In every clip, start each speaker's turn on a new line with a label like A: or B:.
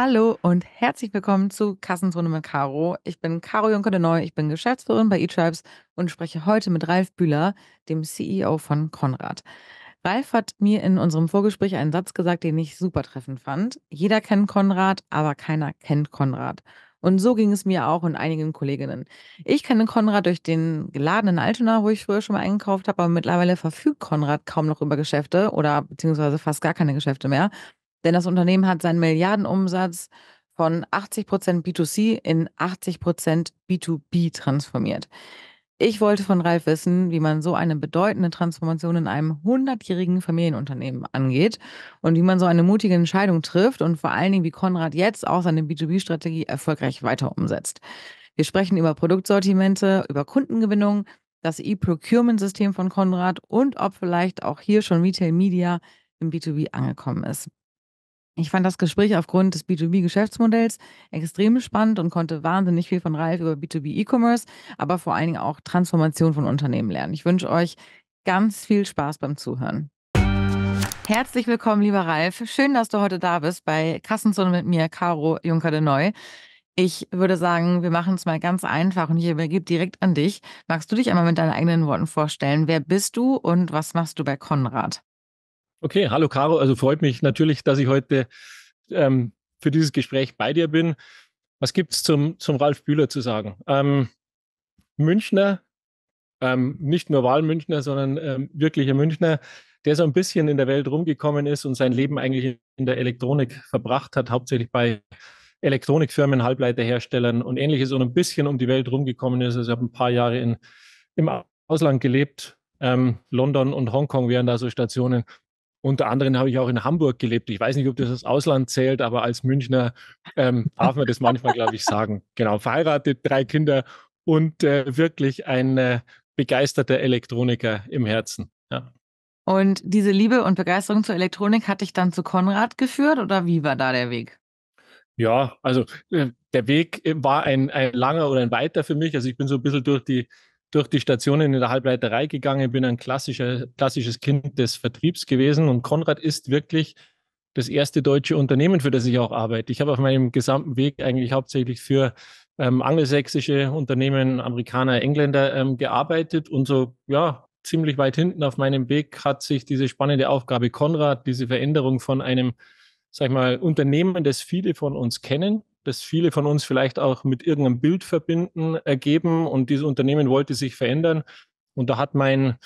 A: Hallo und herzlich willkommen zu Kassenzone mit Caro. Ich bin Caro de neu ich bin Geschäftsführerin bei eTribes und spreche heute mit Ralf Bühler, dem CEO von Konrad. Ralf hat mir in unserem Vorgespräch einen Satz gesagt, den ich super treffend fand. Jeder kennt Konrad, aber keiner kennt Konrad. Und so ging es mir auch und einigen Kolleginnen. Ich kenne Konrad durch den geladenen Altona, wo ich früher schon mal eingekauft habe, aber mittlerweile verfügt Konrad kaum noch über Geschäfte oder beziehungsweise fast gar keine Geschäfte mehr. Denn das Unternehmen hat seinen Milliardenumsatz von 80% B2C in 80% B2B transformiert. Ich wollte von Ralf wissen, wie man so eine bedeutende Transformation in einem 100-jährigen Familienunternehmen angeht und wie man so eine mutige Entscheidung trifft und vor allen Dingen, wie Konrad jetzt auch seine B2B-Strategie erfolgreich weiter umsetzt. Wir sprechen über Produktsortimente, über Kundengewinnung, das E-Procurement-System von Konrad und ob vielleicht auch hier schon Retail Media im B2B angekommen ist. Ich fand das Gespräch aufgrund des B2B-Geschäftsmodells extrem spannend und konnte wahnsinnig viel von Ralf über B2B-E-Commerce, aber vor allen Dingen auch Transformation von Unternehmen lernen. Ich wünsche euch ganz viel Spaß beim Zuhören. Herzlich willkommen, lieber Ralf. Schön, dass du heute da bist bei Kassenzone mit mir, Caro Juncker de Neu. Ich würde sagen, wir machen es mal ganz einfach und ich übergebe direkt an dich. Magst du dich einmal mit deinen eigenen Worten vorstellen? Wer bist
B: du und was machst du bei Konrad? Okay, hallo Caro. Also freut mich natürlich, dass ich heute ähm, für dieses Gespräch bei dir bin. Was gibt es zum, zum Ralf Bühler zu sagen? Ähm, Münchner, ähm, nicht nur Wahlmünchner, sondern ähm, wirklicher Münchner, der so ein bisschen in der Welt rumgekommen ist und sein Leben eigentlich in der Elektronik verbracht hat, hauptsächlich bei Elektronikfirmen, Halbleiterherstellern und ähnliches und ein bisschen um die Welt rumgekommen ist. Also ich habe ein paar Jahre in, im Ausland gelebt, ähm, London und Hongkong wären da so Stationen. Unter anderem habe ich auch in Hamburg gelebt. Ich weiß nicht, ob das das Ausland zählt, aber als Münchner ähm, darf man das manchmal, glaube ich, sagen. Genau, verheiratet, drei Kinder und äh, wirklich ein äh, begeisterter Elektroniker im Herzen. Ja.
A: Und diese Liebe und Begeisterung zur Elektronik hat dich dann zu Konrad geführt oder wie war da der Weg?
B: Ja, also äh, der Weg äh, war ein, ein langer oder ein weiter für mich. Also ich bin so ein bisschen durch die durch die Stationen in der Halbleiterei gegangen, bin ein klassischer, klassisches Kind des Vertriebs gewesen und Konrad ist wirklich das erste deutsche Unternehmen, für das ich auch arbeite. Ich habe auf meinem gesamten Weg eigentlich hauptsächlich für ähm, angelsächsische Unternehmen, Amerikaner, Engländer ähm, gearbeitet und so, ja, ziemlich weit hinten auf meinem Weg hat sich diese spannende Aufgabe Konrad, diese Veränderung von einem, sag ich mal, Unternehmen, das viele von uns kennen, das viele von uns vielleicht auch mit irgendeinem Bild verbinden, ergeben und dieses Unternehmen wollte sich verändern. Und da hat mein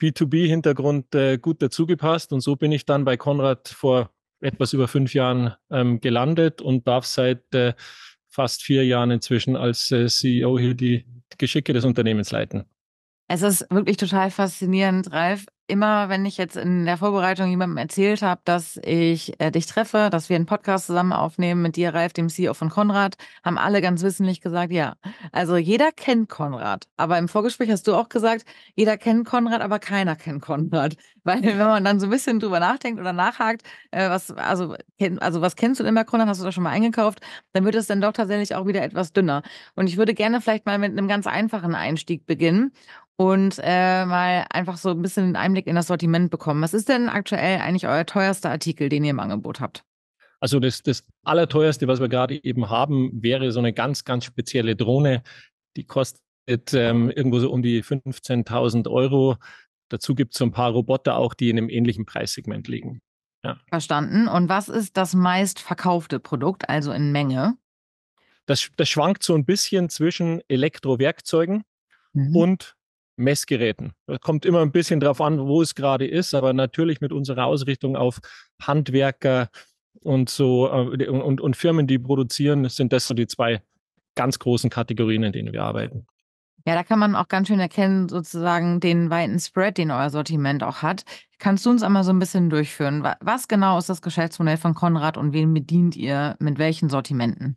B: B2B-Hintergrund äh, gut dazugepasst und so bin ich dann bei Konrad vor etwas über fünf Jahren ähm, gelandet und darf seit äh, fast vier Jahren inzwischen als äh, CEO hier die Geschicke des Unternehmens leiten.
A: Es ist wirklich total faszinierend, Ralf immer, wenn ich jetzt in der Vorbereitung jemandem erzählt habe, dass ich äh, dich treffe, dass wir einen Podcast zusammen aufnehmen mit dir, Ralf, dem CEO von Konrad, haben alle ganz wissentlich gesagt, ja. Also jeder kennt Konrad. Aber im Vorgespräch hast du auch gesagt, jeder kennt Konrad, aber keiner kennt Konrad. Weil wenn man dann so ein bisschen drüber nachdenkt oder nachhakt, äh, was, also, also was kennst du denn bei Konrad, hast du da schon mal eingekauft, dann wird es dann doch tatsächlich auch wieder etwas dünner. Und ich würde gerne vielleicht mal mit einem ganz einfachen Einstieg beginnen und äh, mal einfach so ein bisschen einen Einblick in das Sortiment bekommen. Was ist denn aktuell eigentlich euer teuerster Artikel, den ihr im Angebot habt?
B: Also das, das Allerteuerste, was wir gerade eben haben, wäre so eine ganz, ganz spezielle Drohne. Die kostet ähm, irgendwo so um die 15.000 Euro. Dazu gibt es so ein paar Roboter auch, die in einem ähnlichen Preissegment liegen. Ja.
A: Verstanden. Und was ist
B: das meistverkaufte Produkt, also in Menge? Das, das schwankt so ein bisschen zwischen Elektrowerkzeugen mhm. und Messgeräten. Das kommt immer ein bisschen drauf an, wo es gerade ist, aber natürlich mit unserer Ausrichtung auf Handwerker und so äh, und, und Firmen, die produzieren, sind das so die zwei ganz großen Kategorien, in denen wir arbeiten.
A: Ja, da kann man auch ganz schön erkennen, sozusagen den weiten Spread, den euer Sortiment auch hat. Kannst du uns einmal so ein bisschen durchführen? Was genau ist das Geschäftsmodell von Konrad und wen bedient ihr mit welchen Sortimenten?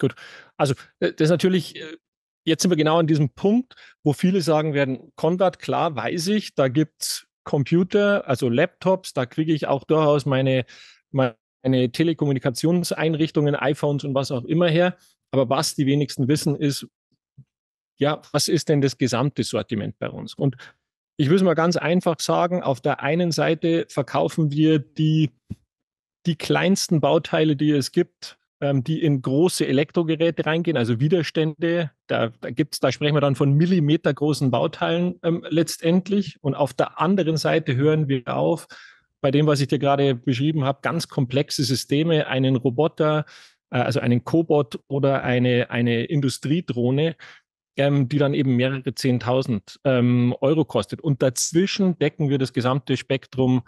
B: Gut, also äh, das ist natürlich äh, jetzt sind wir genau an diesem Punkt, wo viele sagen werden, Konrad, klar, weiß ich, da gibt es Computer, also Laptops, da kriege ich auch durchaus meine, meine Telekommunikationseinrichtungen, iPhones und was auch immer her. Aber was die wenigsten wissen, ist, ja, was ist denn das gesamte Sortiment bei uns? Und ich will es mal ganz einfach sagen, auf der einen Seite verkaufen wir die, die kleinsten Bauteile, die es gibt, ähm, die in große Elektrogeräte reingehen, also Widerstände. Da, da gibt's, da sprechen wir dann von millimetergroßen Bauteilen ähm, letztendlich. Und auf der anderen Seite hören wir auf, bei dem, was ich dir gerade beschrieben habe, ganz komplexe Systeme, einen Roboter, äh, also einen Cobot oder eine, eine Industriedrohne, ähm, die dann eben mehrere 10.000 ähm, Euro kostet. Und dazwischen decken wir das gesamte Spektrum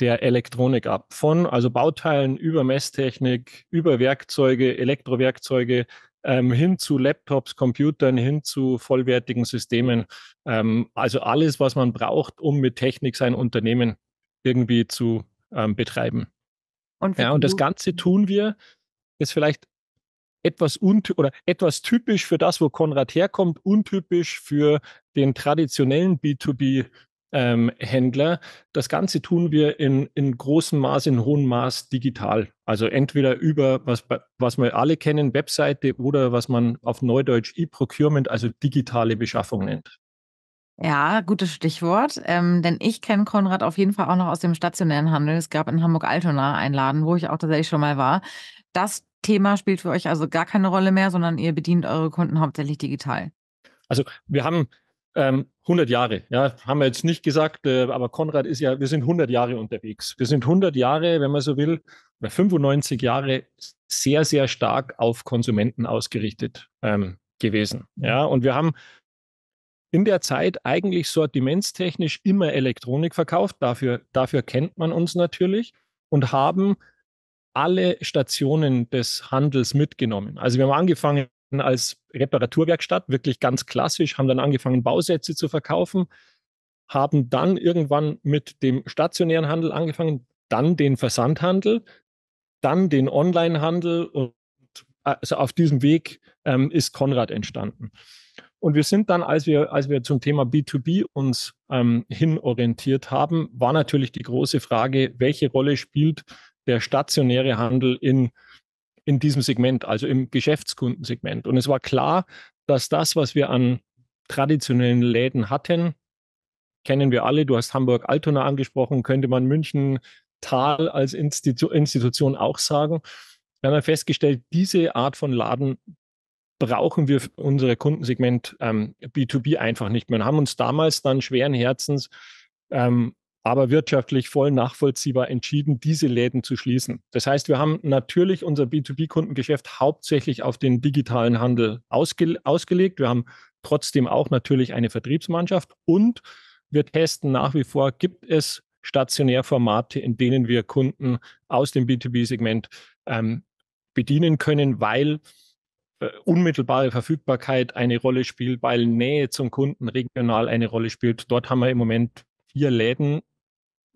B: der Elektronik ab. Von also Bauteilen über Messtechnik, über Werkzeuge, Elektrowerkzeuge ähm, hin zu Laptops, Computern, hin zu vollwertigen Systemen. Ähm, also alles, was man braucht, um mit Technik sein Unternehmen irgendwie zu ähm, betreiben. Und ja, und das Ganze tun wir, ist vielleicht etwas oder etwas typisch für das, wo Konrad herkommt, untypisch für den traditionellen B2B ähm, Händler. Das Ganze tun wir in, in großem Maß, in hohem Maß digital. Also entweder über, was, was wir alle kennen, Webseite oder was man auf Neudeutsch E-Procurement, also digitale Beschaffung nennt.
A: Ja, gutes Stichwort. Ähm, denn ich kenne Konrad auf jeden Fall auch noch aus dem stationären Handel. Es gab in Hamburg-Altona einen Laden, wo ich auch tatsächlich schon mal war. Das Thema spielt für euch also gar keine Rolle mehr, sondern ihr bedient eure Kunden hauptsächlich
B: digital. Also wir haben 100 ähm, Jahre, ja, haben wir jetzt nicht gesagt, äh, aber Konrad ist ja, wir sind 100 Jahre unterwegs. Wir sind 100 Jahre, wenn man so will, oder 95 Jahre sehr, sehr stark auf Konsumenten ausgerichtet ähm, gewesen. Ja, und wir haben in der Zeit eigentlich sortimentstechnisch immer Elektronik verkauft. Dafür, dafür kennt man uns natürlich und haben alle Stationen des Handels mitgenommen. Also wir haben angefangen als Reparaturwerkstatt, wirklich ganz klassisch, haben dann angefangen, Bausätze zu verkaufen, haben dann irgendwann mit dem stationären Handel angefangen, dann den Versandhandel, dann den Onlinehandel und also auf diesem Weg ähm, ist Konrad entstanden. Und wir sind dann, als wir, als wir zum Thema B2B uns ähm, hin orientiert haben, war natürlich die große Frage, welche Rolle spielt der stationäre Handel in in diesem Segment, also im Geschäftskundensegment. Und es war klar, dass das, was wir an traditionellen Läden hatten, kennen wir alle. Du hast Hamburg-Altona angesprochen, könnte man München Tal als Institu Institution auch sagen. Wir haben ja festgestellt, diese Art von Laden brauchen wir für unser Kundensegment ähm, B2B einfach nicht mehr und haben uns damals dann schweren Herzens ähm, aber wirtschaftlich voll nachvollziehbar entschieden, diese Läden zu schließen. Das heißt, wir haben natürlich unser B2B-Kundengeschäft hauptsächlich auf den digitalen Handel ausge ausgelegt. Wir haben trotzdem auch natürlich eine Vertriebsmannschaft und wir testen nach wie vor, gibt es stationär Formate, in denen wir Kunden aus dem B2B-Segment ähm, bedienen können, weil äh, unmittelbare Verfügbarkeit eine Rolle spielt, weil Nähe zum Kunden regional eine Rolle spielt. Dort haben wir im Moment vier Läden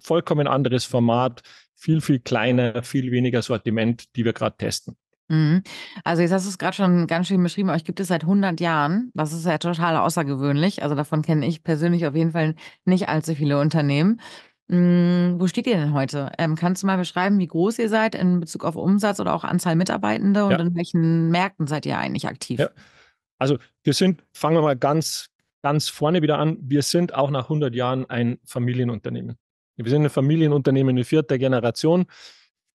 B: vollkommen anderes Format, viel, viel kleiner, viel weniger Sortiment, die wir gerade testen. Mhm.
A: Also jetzt hast du es gerade schon ganz schön beschrieben, euch gibt es seit 100 Jahren. Das ist ja total außergewöhnlich. Also davon kenne ich persönlich auf jeden Fall nicht allzu viele Unternehmen. Mm, wo steht ihr denn heute? Ähm, kannst du mal beschreiben, wie groß ihr seid in Bezug auf Umsatz oder auch Anzahl Mitarbeitende und ja. in welchen Märkten seid ihr eigentlich aktiv?
B: Ja. Also wir sind, fangen wir mal ganz, ganz vorne wieder an, wir sind auch nach 100 Jahren ein Familienunternehmen. Wir sind ein Familienunternehmen in vierter Generation.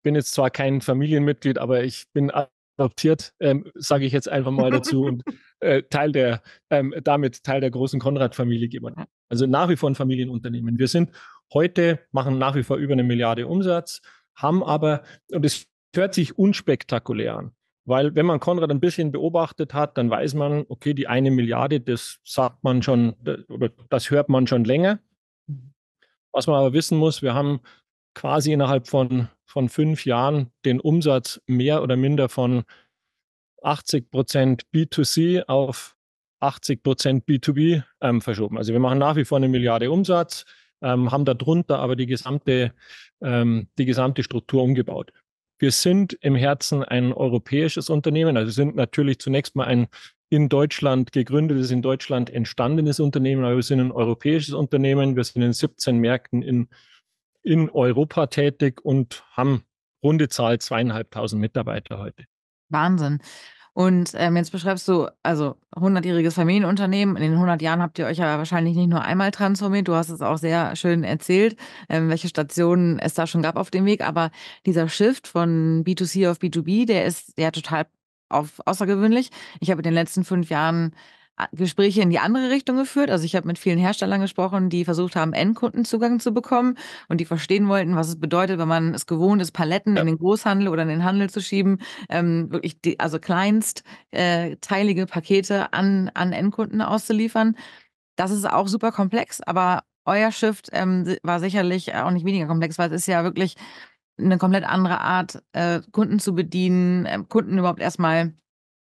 B: Bin jetzt zwar kein Familienmitglied, aber ich bin adoptiert, ähm, sage ich jetzt einfach mal dazu und äh, Teil der, ähm, damit Teil der großen Konrad-Familie geworden. Also nach wie vor ein Familienunternehmen. Wir sind heute, machen nach wie vor über eine Milliarde Umsatz, haben aber, und es hört sich unspektakulär an, weil wenn man Konrad ein bisschen beobachtet hat, dann weiß man, okay, die eine Milliarde, das sagt man schon, oder das hört man schon länger. Was man aber wissen muss, wir haben quasi innerhalb von, von fünf Jahren den Umsatz mehr oder minder von 80 Prozent B2C auf 80 Prozent B2B ähm, verschoben. Also wir machen nach wie vor eine Milliarde Umsatz, ähm, haben darunter aber die gesamte, ähm, die gesamte Struktur umgebaut. Wir sind im Herzen ein europäisches Unternehmen, also sind natürlich zunächst mal ein in Deutschland gegründetes, in Deutschland entstandenes Unternehmen, aber wir sind ein europäisches Unternehmen. Wir sind in 17 Märkten in, in Europa tätig und haben runde Zahl zweieinhalbtausend Mitarbeiter heute.
A: Wahnsinn. Und ähm, jetzt beschreibst du, also 100-jähriges Familienunternehmen. In den 100 Jahren habt ihr euch ja wahrscheinlich nicht nur einmal transformiert. Du hast es auch sehr schön erzählt, ähm, welche Stationen es da schon gab auf dem Weg. Aber dieser Shift von B2C auf B2B, der ist ja total auf außergewöhnlich. Ich habe in den letzten fünf Jahren äh, Gespräche in die andere Richtung geführt. Also ich habe mit vielen Herstellern gesprochen, die versucht haben, Endkundenzugang zu bekommen und die verstehen wollten, was es bedeutet, wenn man es gewohnt ist, Paletten ja. in den Großhandel oder in den Handel zu schieben, ähm, wirklich die, also kleinstteilige äh, Pakete an, an Endkunden auszuliefern. Das ist auch super komplex, aber euer Shift ähm, war sicherlich äh, auch nicht weniger komplex, weil es ist ja wirklich eine komplett andere Art, äh, Kunden zu bedienen, äh, Kunden überhaupt erstmal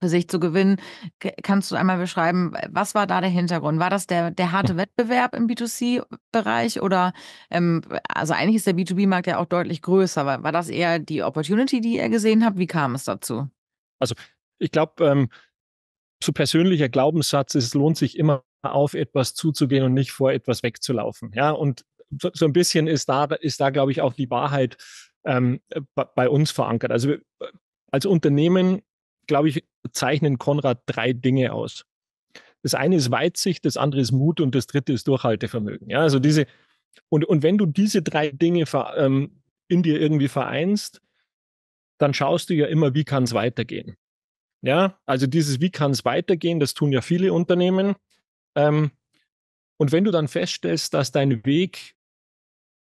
A: für sich zu gewinnen. K kannst du einmal beschreiben, was war da der Hintergrund? War das der, der harte Wettbewerb im B2C-Bereich oder, ähm, also eigentlich ist der B2B-Markt ja auch deutlich größer. aber war das eher die Opportunity, die
B: ihr gesehen habt? Wie kam es dazu? Also, ich glaube, ähm, so persönlicher Glaubenssatz, es lohnt sich immer auf etwas zuzugehen und nicht vor etwas wegzulaufen. Ja, und so, ein bisschen ist da, ist da, glaube ich, auch die Wahrheit ähm, bei uns verankert. Also als Unternehmen, glaube ich, zeichnen Konrad drei Dinge aus. Das eine ist Weitsicht, das andere ist Mut und das dritte ist Durchhaltevermögen. Ja, also diese, und, und wenn du diese drei Dinge ähm, in dir irgendwie vereinst, dann schaust du ja immer, wie kann es weitergehen. Ja, also dieses, wie kann es weitergehen, das tun ja viele Unternehmen. Ähm, und wenn du dann feststellst, dass dein Weg,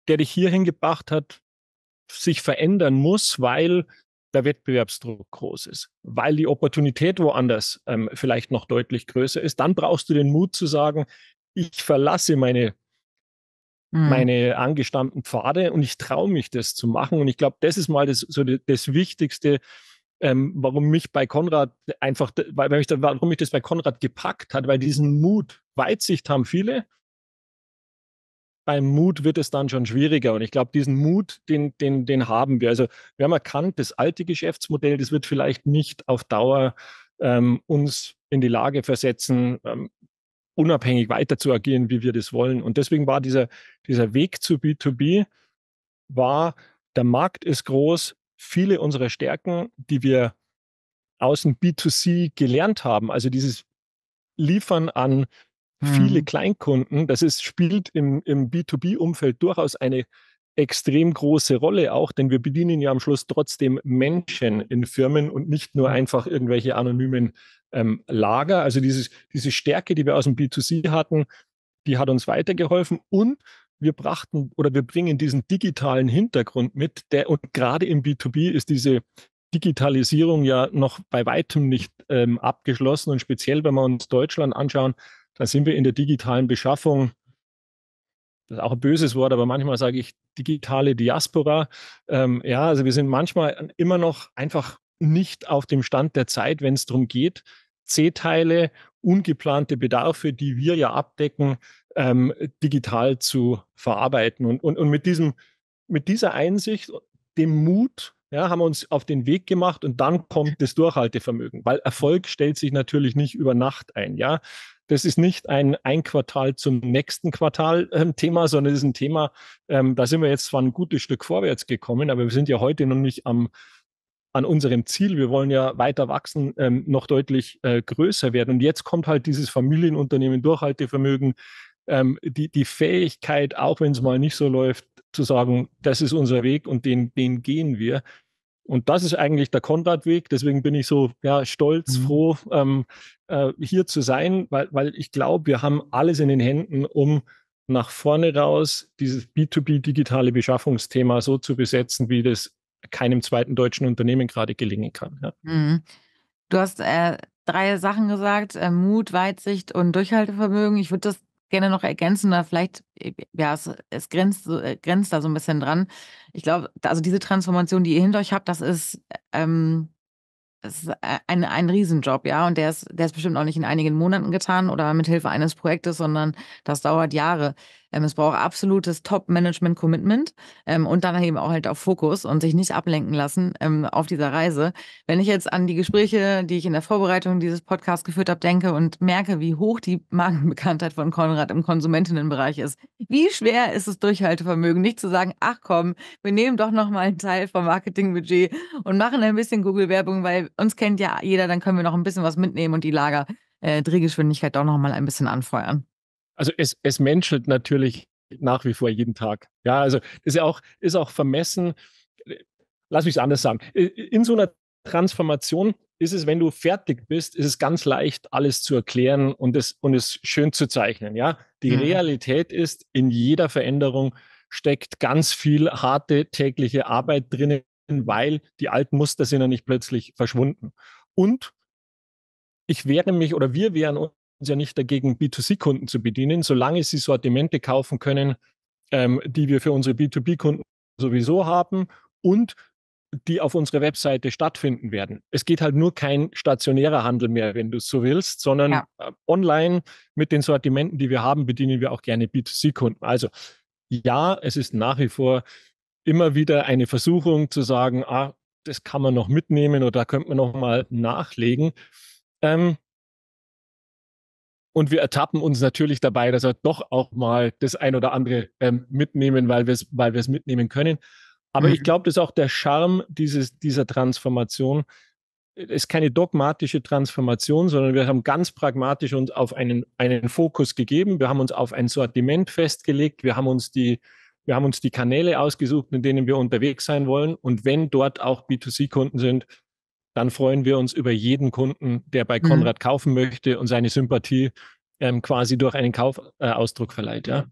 B: der dich hierhin gebracht hat, sich verändern muss, weil der Wettbewerbsdruck groß ist, weil die Opportunität woanders ähm, vielleicht noch deutlich größer ist, dann brauchst du den Mut zu sagen, ich verlasse meine, mhm. meine angestammten Pfade und ich traue mich, das zu machen. Und ich glaube, das ist mal das, so das Wichtigste, ähm, warum mich bei Konrad einfach, weil, weil mich, warum mich das bei Konrad gepackt hat, weil diesen Mut, Weitsicht haben viele, beim Mut wird es dann schon schwieriger. Und ich glaube, diesen Mut, den, den, den haben wir. Also wir haben erkannt, das alte Geschäftsmodell, das wird vielleicht nicht auf Dauer ähm, uns in die Lage versetzen, ähm, unabhängig weiter zu agieren, wie wir das wollen. Und deswegen war dieser, dieser Weg zu B2B, war, der Markt ist groß, viele unserer Stärken, die wir aus dem B2C gelernt haben, also dieses Liefern an viele mhm. Kleinkunden, das ist, spielt im, im B2B-Umfeld durchaus eine extrem große Rolle auch, denn wir bedienen ja am Schluss trotzdem Menschen in Firmen und nicht nur einfach irgendwelche anonymen ähm, Lager. Also dieses, diese Stärke, die wir aus dem B2C hatten, die hat uns weitergeholfen und wir brachten oder wir bringen diesen digitalen Hintergrund mit, der und gerade im B2B ist diese Digitalisierung ja noch bei weitem nicht ähm, abgeschlossen und speziell, wenn wir uns Deutschland anschauen, da sind wir in der digitalen Beschaffung. Das ist auch ein böses Wort, aber manchmal sage ich digitale Diaspora. Ähm, ja, also wir sind manchmal immer noch einfach nicht auf dem Stand der Zeit, wenn es darum geht, C-Teile, ungeplante Bedarfe, die wir ja abdecken, ähm, digital zu verarbeiten. Und, und, und mit, diesem, mit dieser Einsicht, dem Mut, ja, haben wir uns auf den Weg gemacht und dann kommt das Durchhaltevermögen, weil Erfolg stellt sich natürlich nicht über Nacht ein. Ja, das ist nicht ein ein Quartal zum nächsten Quartal ähm, Thema, sondern es ist ein Thema, ähm, da sind wir jetzt zwar ein gutes Stück vorwärts gekommen, aber wir sind ja heute noch nicht am an unserem Ziel. Wir wollen ja weiter wachsen, ähm, noch deutlich äh, größer werden. Und jetzt kommt halt dieses Familienunternehmen Durchhaltevermögen, ähm, die, die Fähigkeit, auch wenn es mal nicht so läuft, zu sagen, das ist unser Weg und den, den gehen wir und das ist eigentlich der Konradweg. Deswegen bin ich so ja, stolz, mhm. froh, ähm, äh, hier zu sein, weil, weil ich glaube, wir haben alles in den Händen, um nach vorne raus dieses B2B-digitale Beschaffungsthema so zu besetzen, wie das keinem zweiten deutschen Unternehmen gerade gelingen kann. Ja. Mhm.
A: Du hast äh, drei Sachen gesagt: äh, Mut, Weitsicht und Durchhaltevermögen. Ich würde das gerne noch ergänzen, da vielleicht, äh, ja, es, es grenzt, äh, grenzt da so ein bisschen dran. Ich glaube, also diese Transformation, die ihr hinter euch habt, das ist, ähm, das ist äh, ein, ein Riesenjob, ja. Und der ist, der ist bestimmt auch nicht in einigen Monaten getan oder mit Hilfe eines Projektes, sondern das dauert Jahre. Ähm, es braucht absolutes Top-Management-Commitment ähm, und dann eben auch halt auf Fokus und sich nicht ablenken lassen ähm, auf dieser Reise. Wenn ich jetzt an die Gespräche, die ich in der Vorbereitung dieses Podcasts geführt habe, denke und merke, wie hoch die Markenbekanntheit von Konrad im Konsumentinnenbereich ist, wie schwer ist es Durchhaltevermögen, nicht zu sagen, ach komm, wir nehmen doch nochmal einen Teil vom Marketingbudget und machen ein bisschen Google-Werbung, weil uns kennt ja jeder, dann können wir noch ein bisschen was mitnehmen und die Lager. Äh, Drehgeschwindigkeit auch nochmal ein bisschen anfeuern.
B: Also es, es menschelt natürlich nach wie vor jeden Tag. Ja, also ist ja auch, ist auch vermessen. Lass mich es anders sagen. In so einer Transformation ist es, wenn du fertig bist, ist es ganz leicht, alles zu erklären und es, und es schön zu zeichnen. Ja, die mhm. Realität ist, in jeder Veränderung steckt ganz viel harte tägliche Arbeit drinnen, weil die alten Muster sind ja nicht plötzlich verschwunden. Und ich wehre mich oder wir wehren uns ja nicht dagegen, B2C-Kunden zu bedienen, solange sie Sortimente kaufen können, ähm, die wir für unsere B2B-Kunden sowieso haben und die auf unserer Webseite stattfinden werden. Es geht halt nur kein stationärer Handel mehr, wenn du es so willst, sondern ja. Äh, online mit den Sortimenten, die wir haben, bedienen wir auch gerne B2C-Kunden. Also ja, es ist nach wie vor immer wieder eine Versuchung zu sagen, ah, das kann man noch mitnehmen oder da könnte man noch mal nachlegen. Ähm, und wir ertappen uns natürlich dabei, dass wir doch auch mal das ein oder andere ähm, mitnehmen, weil wir es weil mitnehmen können. Aber mhm. ich glaube, das ist auch der Charme dieses, dieser Transformation. Es ist keine dogmatische Transformation, sondern wir haben ganz pragmatisch uns auf einen, einen Fokus gegeben. Wir haben uns auf ein Sortiment festgelegt. Wir haben uns die, wir haben uns die Kanäle ausgesucht, in denen wir unterwegs sein wollen. Und wenn dort auch B2C-Kunden sind, dann freuen wir uns über jeden Kunden, der bei Konrad mhm. kaufen möchte und seine Sympathie ähm, quasi durch einen Kaufausdruck äh, verleiht, ja.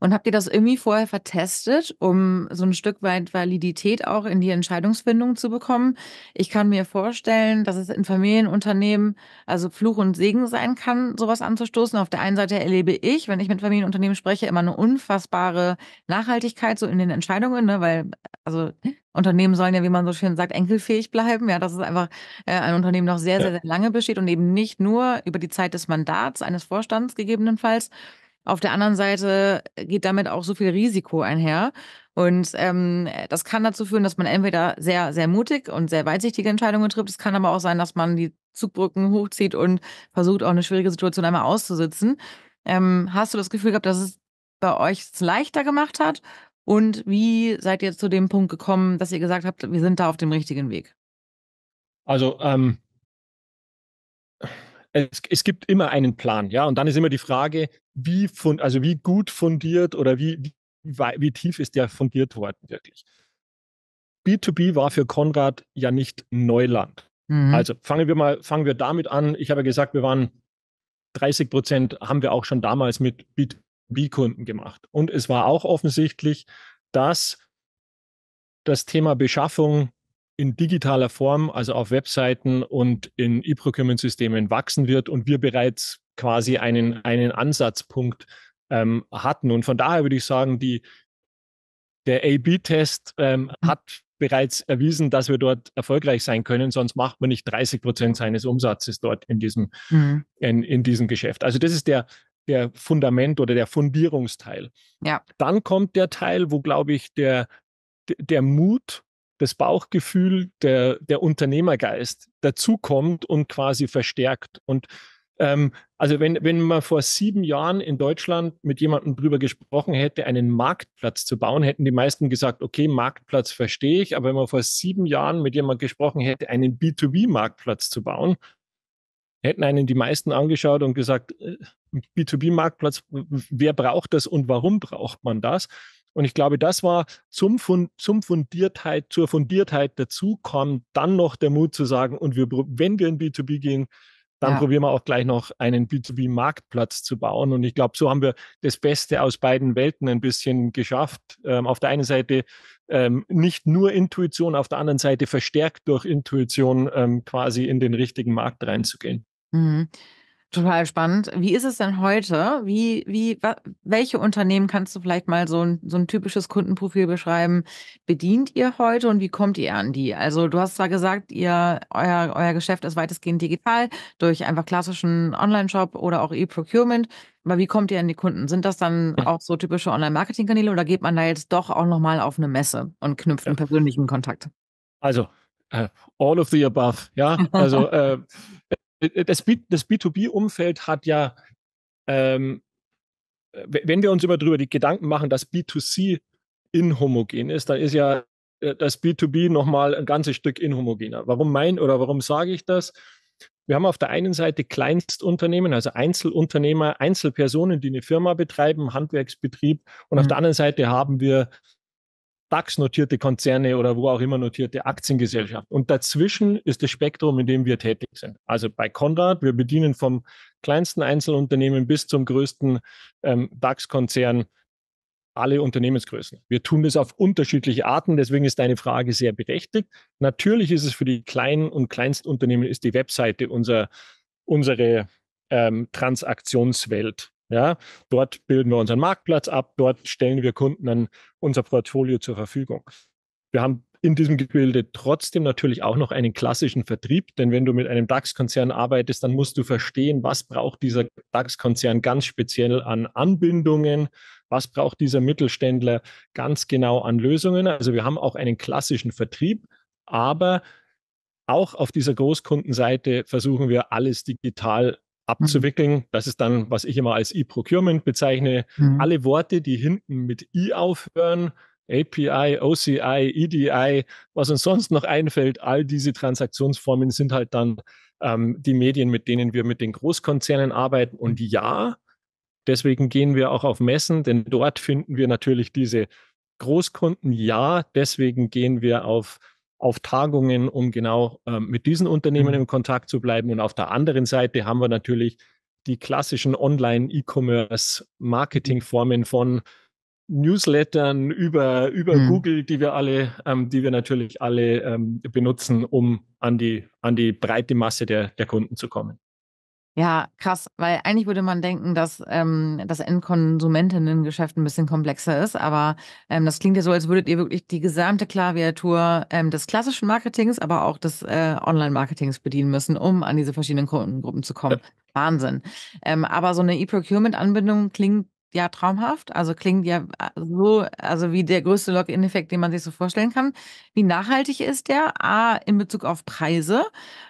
A: Und habt ihr das irgendwie vorher vertestet, um so ein Stück weit Validität auch in die Entscheidungsfindung zu bekommen? Ich kann mir vorstellen, dass es in Familienunternehmen also Fluch und Segen sein kann, sowas anzustoßen. Auf der einen Seite erlebe ich, wenn ich mit Familienunternehmen spreche, immer eine unfassbare Nachhaltigkeit so in den Entscheidungen, ne? weil also Unternehmen sollen ja, wie man so schön sagt, enkelfähig bleiben. Ja, das ist einfach äh, ein Unternehmen noch sehr, ja. sehr, sehr lange besteht und eben nicht nur über die Zeit des Mandats eines Vorstands gegebenenfalls. Auf der anderen Seite äh, geht damit auch so viel Risiko einher. Und ähm, das kann dazu führen, dass man entweder sehr, sehr mutig und sehr weitsichtige Entscheidungen trifft. Es kann aber auch sein, dass man die Zugbrücken hochzieht und versucht, auch eine schwierige Situation einmal auszusitzen. Ähm, hast du das Gefühl gehabt, dass es bei euch es leichter gemacht hat und wie seid ihr zu dem Punkt gekommen, dass ihr gesagt habt, wir sind da auf dem richtigen Weg?
B: Also ähm, es, es, gibt immer einen Plan, ja, und dann ist immer die Frage, wie fund, also wie gut fundiert oder wie, wie, wie tief ist der fundiert worden wirklich? B2B war für Konrad ja nicht Neuland. Mhm. Also fangen wir mal, fangen wir damit an. Ich habe gesagt, wir waren 30 Prozent haben wir auch schon damals mit B2 b B-Kunden gemacht. Und es war auch offensichtlich, dass das Thema Beschaffung in digitaler Form, also auf Webseiten und in E-Procurement-Systemen wachsen wird und wir bereits quasi einen, einen Ansatzpunkt ähm, hatten. Und von daher würde ich sagen, die, der A-B-Test ähm, hm. hat bereits erwiesen, dass wir dort erfolgreich sein können, sonst macht man nicht 30 Prozent seines Umsatzes dort in diesem, mhm. in, in diesem Geschäft. Also das ist der, der Fundament oder der Fundierungsteil. Ja. Dann kommt der Teil, wo, glaube ich, der, der Mut, das Bauchgefühl, der, der Unternehmergeist dazukommt und quasi verstärkt. Und ähm, also wenn, wenn man vor sieben Jahren in Deutschland mit jemandem drüber gesprochen hätte, einen Marktplatz zu bauen, hätten die meisten gesagt, okay, Marktplatz verstehe ich, aber wenn man vor sieben Jahren mit jemandem gesprochen hätte, einen B2B-Marktplatz zu bauen, hätten einen die meisten angeschaut und gesagt, äh, B2B-Marktplatz, wer braucht das und warum braucht man das? Und ich glaube, das war zum, zum Fundiertheit, zur Fundiertheit dazu kam dann noch der Mut zu sagen, und wir, wenn wir in B2B gehen, dann ja. probieren wir auch gleich noch einen B2B-Marktplatz zu bauen. Und ich glaube, so haben wir das Beste aus beiden Welten ein bisschen geschafft. Ähm, auf der einen Seite ähm, nicht nur Intuition, auf der anderen Seite verstärkt durch Intuition ähm, quasi in den richtigen Markt reinzugehen.
A: Mhm. Total spannend. Wie ist es denn heute? Wie, wie, welche Unternehmen kannst du vielleicht mal so ein, so ein typisches Kundenprofil beschreiben? Bedient ihr heute und wie kommt ihr an die? Also du hast zwar gesagt, ihr, euer, euer Geschäft ist weitestgehend digital durch einfach klassischen Online-Shop oder auch E-Procurement. Aber wie kommt ihr an die Kunden? Sind das dann auch so typische Online-Marketing-Kanäle oder geht man da jetzt doch auch nochmal auf eine Messe und knüpft einen persönlichen Kontakt?
B: Also, äh, all of the above. Ja, also äh, äh, das, B, das B2B-Umfeld hat ja, ähm, wenn wir uns immer drüber die Gedanken machen, dass B2C inhomogen ist, dann ist ja äh, das B2B nochmal ein ganzes Stück inhomogener. Warum mein oder warum sage ich das? Wir haben auf der einen Seite Kleinstunternehmen, also Einzelunternehmer, Einzelpersonen, die eine Firma betreiben, Handwerksbetrieb. Und mhm. auf der anderen Seite haben wir DAX-notierte Konzerne oder wo auch immer notierte Aktiengesellschaften. Und dazwischen ist das Spektrum, in dem wir tätig sind. Also bei Conrad, wir bedienen vom kleinsten Einzelunternehmen bis zum größten ähm, DAX-Konzern alle Unternehmensgrößen. Wir tun das auf unterschiedliche Arten, deswegen ist deine Frage sehr berechtigt. Natürlich ist es für die kleinen und Kleinstunternehmen ist die Webseite unser, unsere ähm, Transaktionswelt. Ja, dort bilden wir unseren Marktplatz ab, dort stellen wir Kunden an unser Portfolio zur Verfügung. Wir haben in diesem Gebilde trotzdem natürlich auch noch einen klassischen Vertrieb, denn wenn du mit einem DAX-Konzern arbeitest, dann musst du verstehen, was braucht dieser DAX-Konzern ganz speziell an Anbindungen, was braucht dieser Mittelständler ganz genau an Lösungen. Also wir haben auch einen klassischen Vertrieb, aber auch auf dieser Großkundenseite versuchen wir alles digital Mhm. abzuwickeln. Das ist dann, was ich immer als E-Procurement bezeichne. Mhm. Alle Worte, die hinten mit I aufhören, API, OCI, EDI, was uns sonst noch einfällt, all diese Transaktionsformen sind halt dann ähm, die Medien, mit denen wir mit den Großkonzernen arbeiten. Und ja, deswegen gehen wir auch auf Messen, denn dort finden wir natürlich diese Großkunden. Ja, deswegen gehen wir auf auf Tagungen, um genau äh, mit diesen Unternehmen mhm. in Kontakt zu bleiben. Und auf der anderen Seite haben wir natürlich die klassischen Online-E-Commerce-Marketing-Formen mhm. von Newslettern über, über mhm. Google, die wir alle, ähm, die wir natürlich alle ähm, benutzen, um an die, an die breite Masse der, der Kunden zu kommen.
A: Ja, krass, weil eigentlich würde man denken, dass ähm, das Endkonsumentinnengeschäft ein bisschen komplexer ist, aber ähm, das klingt ja so, als würdet ihr wirklich die gesamte Klaviatur ähm, des klassischen Marketings, aber auch des äh, Online-Marketings bedienen müssen, um an diese verschiedenen Kundengruppen zu kommen. Ja. Wahnsinn. Ähm, aber so eine E-Procurement-Anbindung klingt ja traumhaft. Also klingt ja äh, so, also wie der größte Login-Effekt, den man sich so vorstellen kann. Wie nachhaltig ist der? A, in Bezug auf Preise.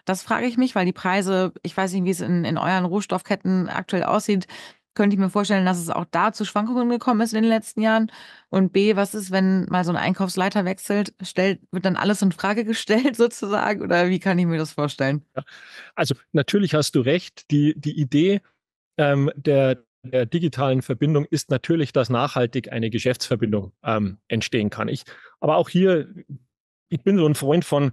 A: Das frage ich mich, weil die Preise, ich weiß nicht, wie es in, in euren Rohstoffketten aktuell aussieht. Könnte ich mir vorstellen, dass es auch da zu Schwankungen gekommen ist in den letzten Jahren. Und B, was ist, wenn mal so ein Einkaufsleiter wechselt? Stellt, wird dann alles in Frage gestellt sozusagen?
B: Oder wie kann ich mir das vorstellen? Also, natürlich hast du recht. Die, die Idee, ähm, der, der digitalen Verbindung ist natürlich, dass nachhaltig eine Geschäftsverbindung ähm, entstehen kann. Ich, aber auch hier, ich bin so ein Freund von,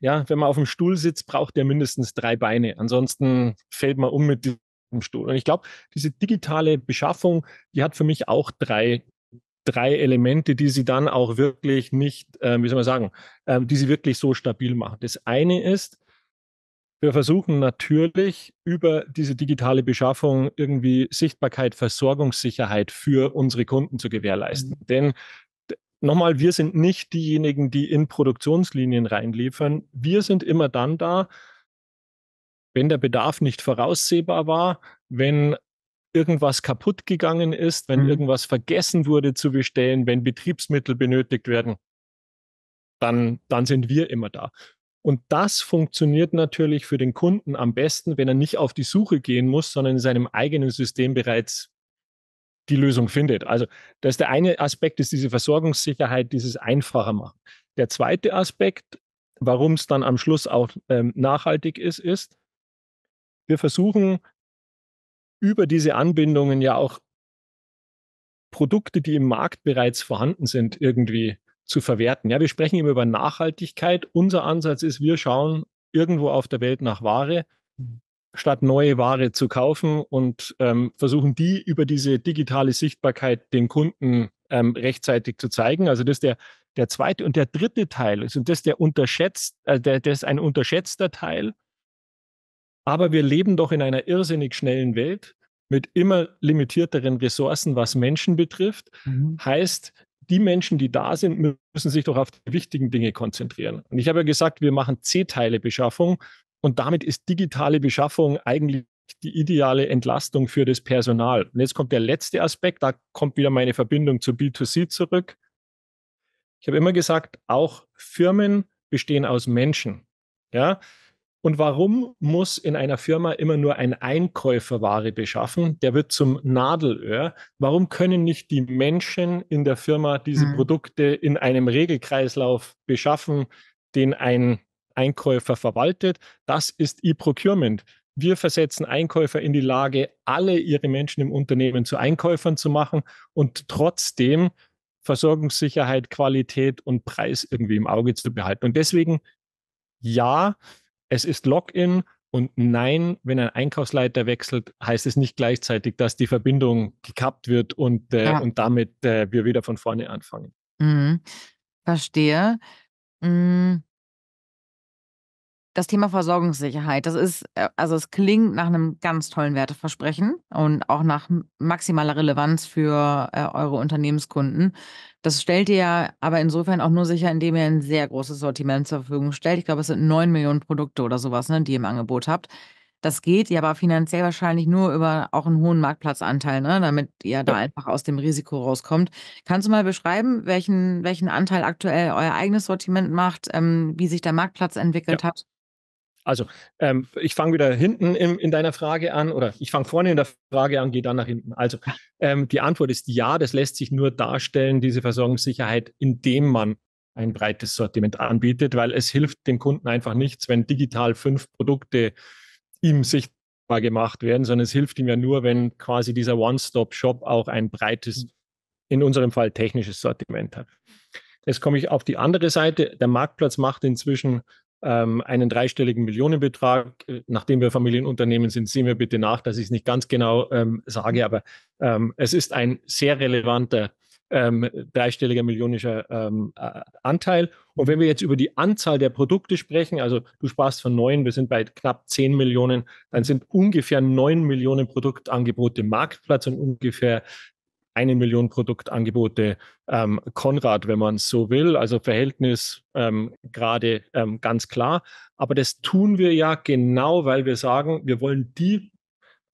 B: ja, wenn man auf dem Stuhl sitzt, braucht der mindestens drei Beine. Ansonsten fällt man um mit dem Stuhl. Und ich glaube, diese digitale Beschaffung, die hat für mich auch drei, drei Elemente, die sie dann auch wirklich nicht, äh, wie soll man sagen, äh, die sie wirklich so stabil machen. Das eine ist, wir versuchen natürlich über diese digitale Beschaffung irgendwie Sichtbarkeit, Versorgungssicherheit für unsere Kunden zu gewährleisten. Mhm. Denn nochmal, wir sind nicht diejenigen, die in Produktionslinien reinliefern. Wir sind immer dann da, wenn der Bedarf nicht voraussehbar war, wenn irgendwas kaputt gegangen ist, wenn mhm. irgendwas vergessen wurde zu bestellen, wenn Betriebsmittel benötigt werden, dann, dann sind wir immer da. Und das funktioniert natürlich für den Kunden am besten, wenn er nicht auf die Suche gehen muss, sondern in seinem eigenen System bereits die Lösung findet. Also das ist der eine Aspekt, ist diese Versorgungssicherheit, dieses einfacher machen. Der zweite Aspekt, warum es dann am Schluss auch ähm, nachhaltig ist, ist, wir versuchen über diese Anbindungen ja auch Produkte, die im Markt bereits vorhanden sind, irgendwie zu verwerten. Ja, wir sprechen immer über Nachhaltigkeit. Unser Ansatz ist, wir schauen irgendwo auf der Welt nach Ware, mhm. statt neue Ware zu kaufen und ähm, versuchen die über diese digitale Sichtbarkeit den Kunden ähm, rechtzeitig zu zeigen. Also das ist der, der zweite und der dritte Teil ist also, das ist der unterschätzt, also der, das ist ein unterschätzter Teil. Aber wir leben doch in einer irrsinnig schnellen Welt mit immer limitierteren Ressourcen, was Menschen betrifft. Mhm. Heißt, die Menschen, die da sind, müssen sich doch auf die wichtigen Dinge konzentrieren. Und ich habe ja gesagt, wir machen C-Teile-Beschaffung und damit ist digitale Beschaffung eigentlich die ideale Entlastung für das Personal. Und jetzt kommt der letzte Aspekt, da kommt wieder meine Verbindung zu B2C zurück. Ich habe immer gesagt, auch Firmen bestehen aus Menschen. Ja, und warum muss in einer Firma immer nur ein Einkäufer Ware beschaffen? Der wird zum Nadelöhr. Warum können nicht die Menschen in der Firma diese mhm. Produkte in einem Regelkreislauf beschaffen, den ein Einkäufer verwaltet? Das ist E-Procurement. Wir versetzen Einkäufer in die Lage, alle ihre Menschen im Unternehmen zu Einkäufern zu machen und trotzdem Versorgungssicherheit, Qualität und Preis irgendwie im Auge zu behalten. Und deswegen, ja, es ist Login und nein, wenn ein Einkaufsleiter wechselt, heißt es nicht gleichzeitig, dass die Verbindung gekappt wird und, äh, ja. und damit äh, wir wieder von vorne anfangen.
A: Mhm. Verstehe. Mhm das Thema Versorgungssicherheit, das ist, äh, also es klingt nach einem ganz tollen Werteversprechen und auch nach maximaler Relevanz für äh, eure Unternehmenskunden. Das stellt ihr ja aber insofern auch nur sicher, indem ihr ein sehr großes Sortiment zur Verfügung stellt. Ich glaube, es sind neun Millionen Produkte oder sowas, ne, die ihr im Angebot habt. Das geht ja aber finanziell wahrscheinlich nur über auch einen hohen Marktplatzanteil, ne, damit ihr da einfach aus dem Risiko rauskommt. Kannst du mal beschreiben, welchen, welchen Anteil aktuell euer eigenes Sortiment macht, ähm, wie sich der Marktplatz entwickelt ja. hat?
B: Also ähm, ich fange wieder hinten in, in, deiner Frage an oder ich fange vorne in der Frage an, gehe dann nach hinten. Also ähm, die Antwort ist ja, das lässt sich nur darstellen, diese Versorgungssicherheit, indem man ein breites Sortiment anbietet, weil es hilft dem Kunden einfach nichts, wenn digital fünf Produkte ihm sichtbar gemacht werden, sondern es hilft ihm ja nur, wenn quasi dieser One-Stop-Shop auch ein breites, mhm. in unserem Fall technisches Sortiment hat. Jetzt komme ich auf die andere Seite. Der Marktplatz macht inzwischen ähm, einen dreistelligen Millionenbetrag. Äh, nachdem wir Familienunternehmen sind, sehen wir bitte nach, dass ich es nicht ganz genau ähm, sage, aber ähm, es ist ein sehr relevanter ähm, dreistelliger millionischer ähm, Anteil. Und wenn wir jetzt über die Anzahl der Produkte sprechen, also du sprachst von neun, wir sind bei knapp zehn Millionen, dann sind ungefähr neun Millionen Produktangebote im Marktplatz und ungefähr eine Million Produktangebote ähm, Konrad, wenn man es so will. Also Verhältnis ähm, gerade ähm, ganz klar. Aber das tun wir ja genau, weil wir sagen, wir wollen die.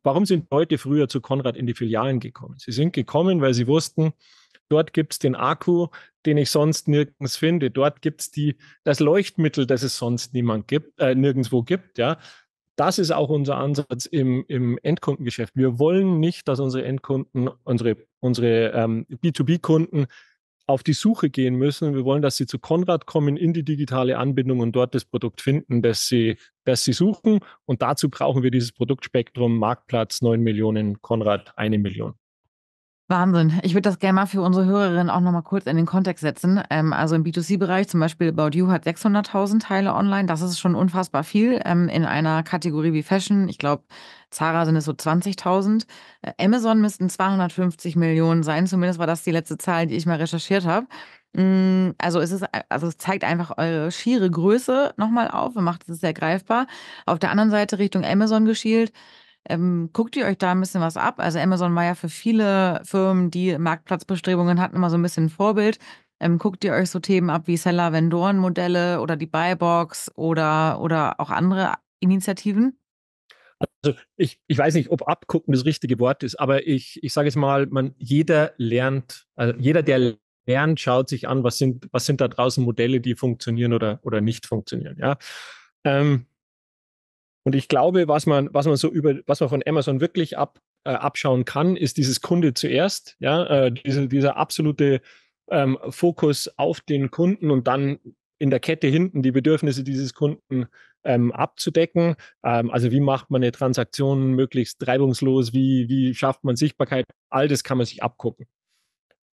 B: Warum sind Leute früher zu Konrad in die Filialen gekommen? Sie sind gekommen, weil sie wussten, dort gibt es den Akku, den ich sonst nirgends finde. Dort gibt es das Leuchtmittel, das es sonst niemand gibt, äh, nirgendwo gibt. Ja? das ist auch unser Ansatz im, im Endkundengeschäft. Wir wollen nicht, dass unsere Endkunden, unsere, unsere ähm, B2B-Kunden auf die Suche gehen müssen. Wir wollen, dass sie zu Konrad kommen in die digitale Anbindung und dort das Produkt finden, das sie, das sie suchen. Und dazu brauchen wir dieses Produktspektrum, Marktplatz, 9 Millionen, Konrad, eine Million.
A: Wahnsinn. Ich würde das gerne mal für unsere Hörerinnen auch nochmal kurz in den Kontext setzen. Ähm, also im B2C-Bereich, zum Beispiel About You hat 600.000 Teile online. Das ist schon unfassbar viel. Ähm, in einer Kategorie wie Fashion, ich glaube, Zara sind es so 20.000. Äh, Amazon müssten 250 Millionen sein. Zumindest war das die letzte Zahl, die ich mal recherchiert habe. Mm, also also es zeigt einfach eure schiere Größe nochmal auf und macht es sehr greifbar. Auf der anderen Seite Richtung Amazon geschielt ähm, guckt ihr euch da ein bisschen was ab? Also Amazon war ja für viele Firmen, die Marktplatzbestrebungen hatten, immer so ein bisschen ein Vorbild. Ähm, guckt ihr euch so Themen ab wie Seller-Vendoren-Modelle oder die Buybox oder,
B: oder auch andere Initiativen? Also ich, ich weiß nicht, ob abgucken das richtige Wort ist, aber ich, ich sage es mal, man, jeder lernt, also jeder, der lernt, schaut sich an, was sind, was sind da draußen Modelle, die funktionieren oder, oder nicht funktionieren. Ja? Ähm, und ich glaube, was man, was man so über, was man von Amazon wirklich ab, äh, abschauen kann, ist dieses Kunde zuerst, ja, äh, diese, dieser absolute ähm, Fokus auf den Kunden und dann in der Kette hinten die Bedürfnisse dieses Kunden ähm, abzudecken. Ähm, also wie macht man eine Transaktion möglichst reibungslos, wie, wie schafft man Sichtbarkeit, all das kann man sich abgucken.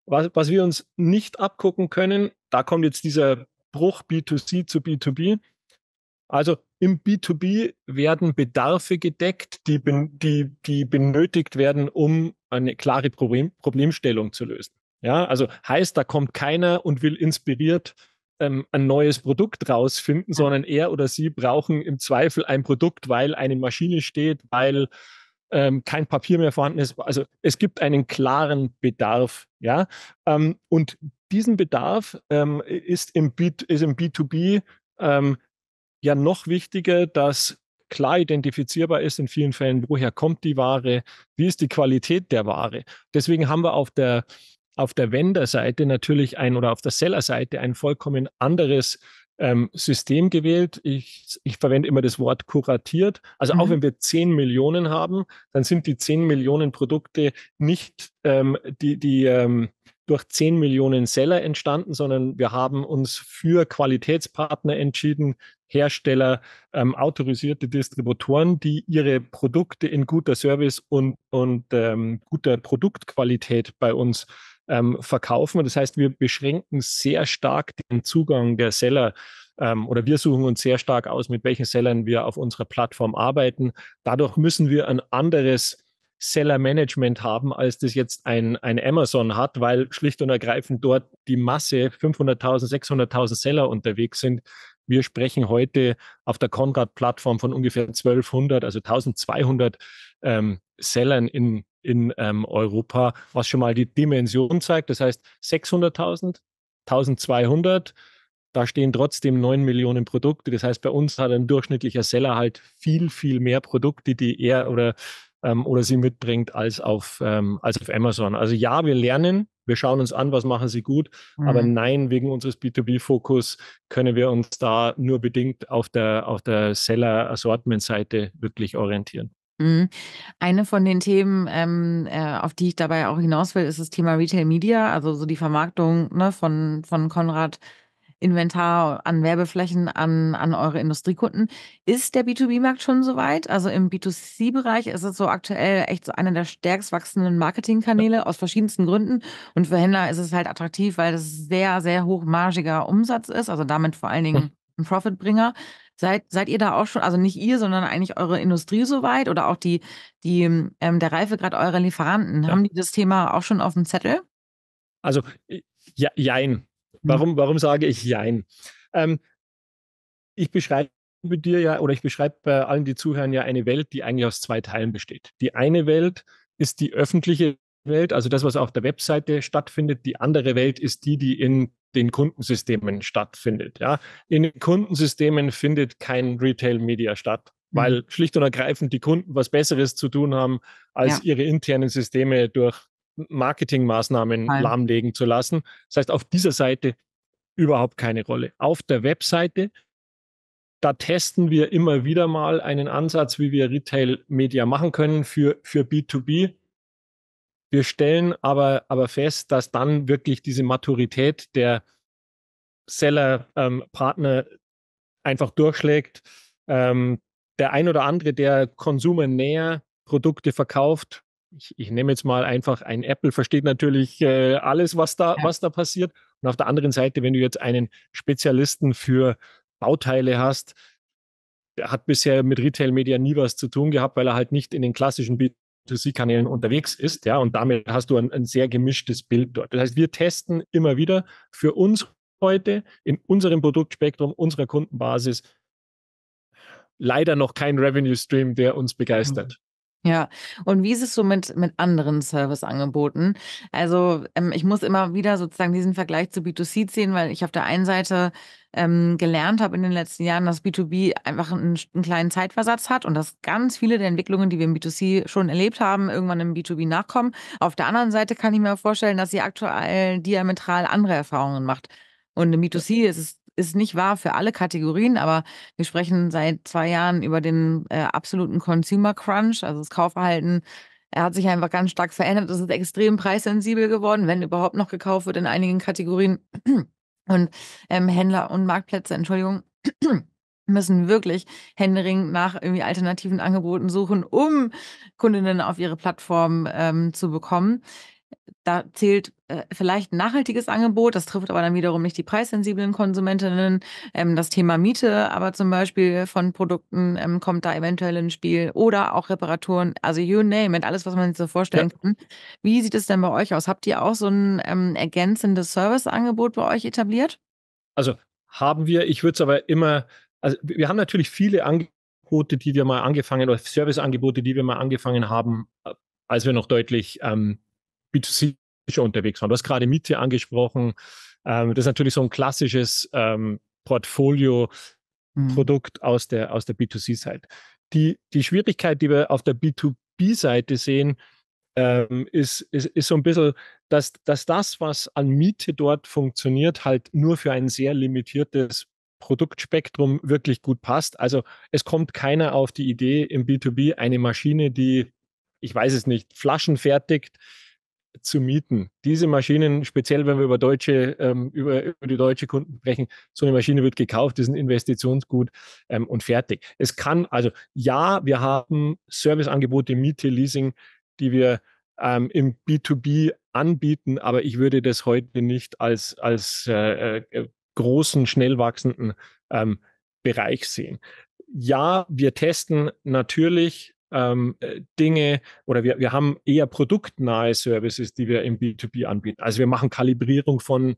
B: Was, was wir uns nicht abgucken können, da kommt jetzt dieser Bruch B2C zu B2B. Also im B2B werden Bedarfe gedeckt, die, die, die benötigt werden, um eine klare Problem, Problemstellung zu lösen. Ja, also heißt, da kommt keiner und will inspiriert ähm, ein neues Produkt rausfinden, sondern er oder sie brauchen im Zweifel ein Produkt, weil eine Maschine steht, weil ähm, kein Papier mehr vorhanden ist. Also es gibt einen klaren Bedarf, ja. Ähm, und diesen Bedarf ähm, ist, im B, ist im B2B ja noch wichtiger, dass klar identifizierbar ist in vielen Fällen, woher kommt die Ware, wie ist die Qualität der Ware. Deswegen haben wir auf der auf der Vendor-Seite natürlich ein oder auf der Seller-Seite ein vollkommen anderes ähm, System gewählt. Ich, ich verwende immer das Wort kuratiert. Also mhm. auch wenn wir 10 Millionen haben, dann sind die 10 Millionen Produkte nicht ähm, die, die ähm, durch 10 Millionen Seller entstanden, sondern wir haben uns für Qualitätspartner entschieden, Hersteller, ähm, autorisierte Distributoren, die ihre Produkte in guter Service und, und ähm, guter Produktqualität bei uns ähm, verkaufen. Das heißt, wir beschränken sehr stark den Zugang der Seller ähm, oder wir suchen uns sehr stark aus, mit welchen Sellern wir auf unserer Plattform arbeiten. Dadurch müssen wir ein anderes Seller-Management haben, als das jetzt ein, ein Amazon hat, weil schlicht und ergreifend dort die Masse 500.000, 600.000 Seller unterwegs sind, wir sprechen heute auf der Conrad-Plattform von ungefähr 1200, also 1200 ähm, Sellern in, in ähm, Europa, was schon mal die Dimension zeigt. Das heißt 600.000, 1200, da stehen trotzdem 9 Millionen Produkte. Das heißt, bei uns hat ein durchschnittlicher Seller halt viel, viel mehr Produkte, die er oder, ähm, oder sie mitbringt, als auf, ähm, als auf Amazon. Also ja, wir lernen wir schauen uns an, was machen sie gut. Mhm. Aber nein, wegen unseres B2B-Fokus können wir uns da nur bedingt auf der, auf der Seller-Assortment-Seite wirklich orientieren.
A: Mhm. Eine von den Themen, ähm, äh, auf die ich dabei auch hinaus will, ist das Thema Retail Media, also so die Vermarktung ne, von, von Konrad Inventar, an Werbeflächen, an, an eure Industriekunden. Ist der B2B-Markt schon soweit? Also im B2C-Bereich ist es so aktuell echt so einer der stärkst wachsenden Marketingkanäle aus verschiedensten Gründen. Und für Händler ist es halt attraktiv, weil es sehr, sehr hochmargiger Umsatz ist, also damit vor allen Dingen hm. ein Profitbringer. Seid, seid ihr da auch schon, also nicht ihr, sondern eigentlich eure Industrie soweit oder auch die, die ähm, der Reifegrad eurer Lieferanten? Ja. Haben die das Thema auch schon auf dem Zettel?
B: Also, äh, ja, jein. Mhm. Warum, warum sage ich Jein? Ähm, ich beschreibe dir ja, oder ich beschreibe bei allen, die zuhören, ja eine Welt, die eigentlich aus zwei Teilen besteht. Die eine Welt ist die öffentliche Welt, also das, was auf der Webseite stattfindet. Die andere Welt ist die, die in den Kundensystemen stattfindet. Ja? In den Kundensystemen findet kein Retail-Media statt, mhm. weil schlicht und ergreifend die Kunden was Besseres zu tun haben, als ja. ihre internen Systeme durch Marketingmaßnahmen Nein. lahmlegen zu lassen. Das heißt, auf dieser Seite überhaupt keine Rolle. Auf der Webseite, da testen wir immer wieder mal einen Ansatz, wie wir Retail-Media machen können für, für B2B. Wir stellen aber, aber fest, dass dann wirklich diese Maturität der Seller-Partner ähm, einfach durchschlägt. Ähm, der ein oder andere, der konsumernäher Produkte verkauft, ich, ich nehme jetzt mal einfach, ein Apple versteht natürlich äh, alles, was da, was da passiert. Und auf der anderen Seite, wenn du jetzt einen Spezialisten für Bauteile hast, der hat bisher mit Retail-Media nie was zu tun gehabt, weil er halt nicht in den klassischen B2C-Kanälen unterwegs ist. Ja, und damit hast du ein, ein sehr gemischtes Bild dort. Das heißt, wir testen immer wieder für uns heute in unserem Produktspektrum, unserer Kundenbasis, leider noch kein Revenue Stream, der uns genau. begeistert.
A: Ja, und wie ist es so mit, mit anderen Serviceangeboten? Also ähm, ich muss immer wieder sozusagen diesen Vergleich zu B2C ziehen, weil ich auf der einen Seite ähm, gelernt habe in den letzten Jahren, dass B2B einfach einen, einen, kleinen Zeitversatz hat und dass ganz viele der Entwicklungen, die wir im B2C schon erlebt haben, irgendwann im B2B nachkommen. Auf der anderen Seite kann ich mir vorstellen, dass sie aktuell diametral andere Erfahrungen macht. Und im B2C ist es ist nicht wahr für alle Kategorien, aber wir sprechen seit zwei Jahren über den äh, absoluten Consumer Crunch, also das Kaufverhalten. Er hat sich einfach ganz stark verändert. Es ist extrem preissensibel geworden, wenn überhaupt noch gekauft wird in einigen Kategorien. Und ähm, Händler und Marktplätze, Entschuldigung, müssen wirklich händeringend nach irgendwie alternativen Angeboten suchen, um Kundinnen auf ihre Plattform ähm, zu bekommen. Da zählt äh, vielleicht ein nachhaltiges Angebot, das trifft aber dann wiederum nicht die preissensiblen Konsumentinnen. Ähm, das Thema Miete, aber zum Beispiel von Produkten ähm, kommt da eventuell ins Spiel oder auch Reparaturen, also you name it, alles, was man sich so vorstellen ja. kann. Wie sieht es denn bei euch aus? Habt ihr auch so ein ähm, ergänzendes Serviceangebot bei euch etabliert?
B: Also haben wir, ich würde es aber immer, also wir haben natürlich viele Angebote, die wir mal angefangen oder Serviceangebote, die wir mal angefangen haben, äh, als wir noch deutlich ähm, B2C unterwegs waren. Du hast gerade Miete angesprochen. Ähm, das ist natürlich so ein klassisches ähm, mhm. Portfolio-Produkt mhm. aus der, aus der B2C-Seite. Die, die Schwierigkeit, die wir auf der B2B-Seite sehen, ähm, ist, ist, ist so ein bisschen, dass, dass das, was an Miete dort funktioniert, halt nur für ein sehr limitiertes Produktspektrum wirklich gut passt. Also es kommt keiner auf die Idee, im B2B eine Maschine, die, ich weiß es nicht, Flaschen fertigt, zu mieten. Diese Maschinen, speziell wenn wir über deutsche, ähm, über, über, die deutsche Kunden sprechen, so eine Maschine wird gekauft, ist ein Investitionsgut ähm, und fertig. Es kann, also ja, wir haben Serviceangebote, Miete, Leasing, die wir ähm, im B2B anbieten, aber ich würde das heute nicht als, als äh, äh, großen, schnell wachsenden ähm, Bereich sehen. Ja, wir testen natürlich ähm, äh, Dinge oder wir, wir haben eher produktnahe Services, die wir im B2B anbieten. Also wir machen Kalibrierung von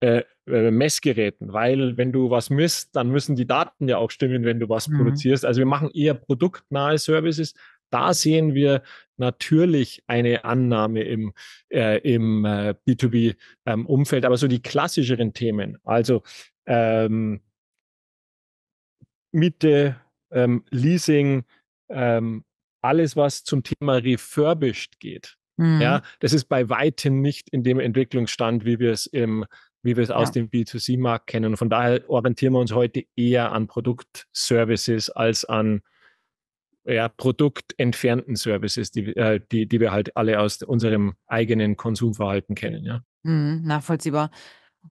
B: äh, äh, Messgeräten, weil wenn du was misst, dann müssen die Daten ja auch stimmen, wenn du was mhm. produzierst. Also wir machen eher produktnahe Services. Da sehen wir natürlich eine Annahme im, äh, im äh, B2B-Umfeld, ähm, aber so die klassischeren Themen, also ähm, Miete, ähm, Leasing, ähm, alles, was zum Thema refurbished geht, mhm. ja, das ist bei weitem nicht in dem Entwicklungsstand, wie wir es im wie wir es ja. aus dem B2C-Markt kennen. Und von daher orientieren wir uns heute eher an Produktservices als an ja, produktentfernten Services, die, äh, die, die wir halt alle aus unserem eigenen Konsumverhalten kennen. Ja.
A: Mhm, nachvollziehbar.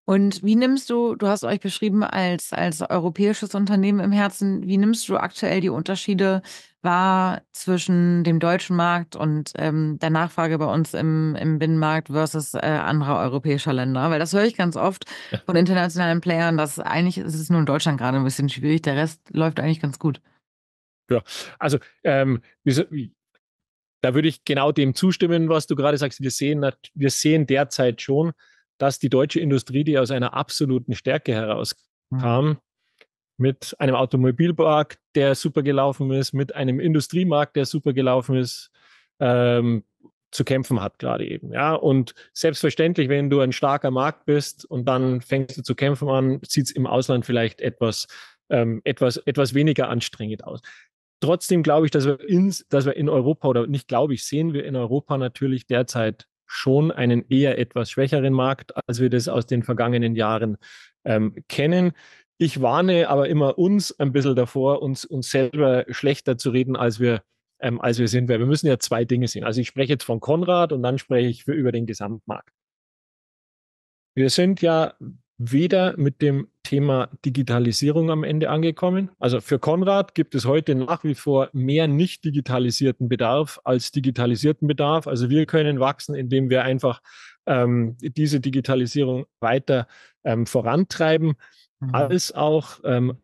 A: Und wie nimmst du, du hast euch beschrieben als, als europäisches Unternehmen im Herzen, wie nimmst du aktuell die Unterschiede war zwischen dem deutschen Markt und ähm, der Nachfrage bei uns im, im Binnenmarkt versus äh, anderer europäischer Länder? Weil das höre ich ganz oft von internationalen Playern, dass eigentlich ist es nur in Deutschland gerade ein bisschen schwierig, der Rest läuft eigentlich ganz gut.
B: Ja, also ähm, da würde ich genau dem zustimmen, was du gerade sagst. Wir sehen, wir sehen derzeit schon, dass die deutsche Industrie, die aus einer absoluten Stärke herauskam, mhm mit einem Automobilpark, der super gelaufen ist, mit einem Industriemarkt, der super gelaufen ist, ähm, zu kämpfen hat gerade eben. Ja, und selbstverständlich, wenn du ein starker Markt bist und dann fängst du zu kämpfen an, sieht es im Ausland vielleicht etwas, ähm, etwas, etwas weniger anstrengend aus. Trotzdem glaube ich, dass wir, ins, dass wir in Europa oder nicht glaube ich, sehen wir in Europa natürlich derzeit schon einen eher etwas schwächeren Markt, als wir das aus den vergangenen Jahren ähm, kennen ich warne aber immer uns ein bisschen davor, uns, uns selber schlechter zu reden, als wir, ähm, als wir sind. Weil wir müssen ja zwei Dinge sehen. Also ich spreche jetzt von Konrad und dann spreche ich für, über den Gesamtmarkt. Wir sind ja weder mit dem Thema Digitalisierung am Ende angekommen. Also für Konrad gibt es heute nach wie vor mehr nicht digitalisierten Bedarf als digitalisierten Bedarf. Also wir können wachsen, indem wir einfach ähm, diese Digitalisierung weiter ähm, vorantreiben mhm. als auch ähm,